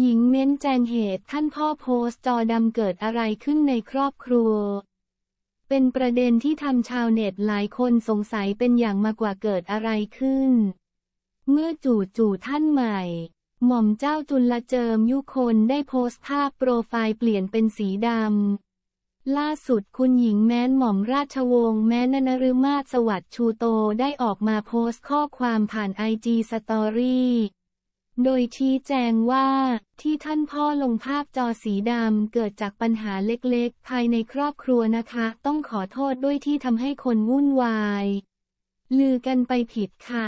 หญิงเม้นแจงเหตุท่านพ่อโพสต์จอดำเกิดอะไรขึ้นในครอบครัว เป็นประเด็นที่ทำชาวเน็ตหลายคนสงสัยเป็นอย่างมากกว่าเกิดอะไรขึ้น เมื่อจู่จู่ท่านใหม่ หม่อมเจ้าจุลเจิมยุคนได้โพสต์ภาพโปรไฟล์เปลี่ยนเป็นสีดำล่าสุดคุณหญิงแม้นหม่อมราชวงศ์แม้นนุมาศสวัสดิ์ชูโตได้ออกมาโพสต์ข้อความผ่านไอจีสตอรี่โดยชี้แจงว่า ที่ท่านพ่อลงภาพจอสีดำเกิดจากปัญหาเล็กๆ ภายในครอบครัวนะคะ ต้องขอโทษด้วยที่ทำให้คนวุ่นวายลือกันไปผิดค่ะ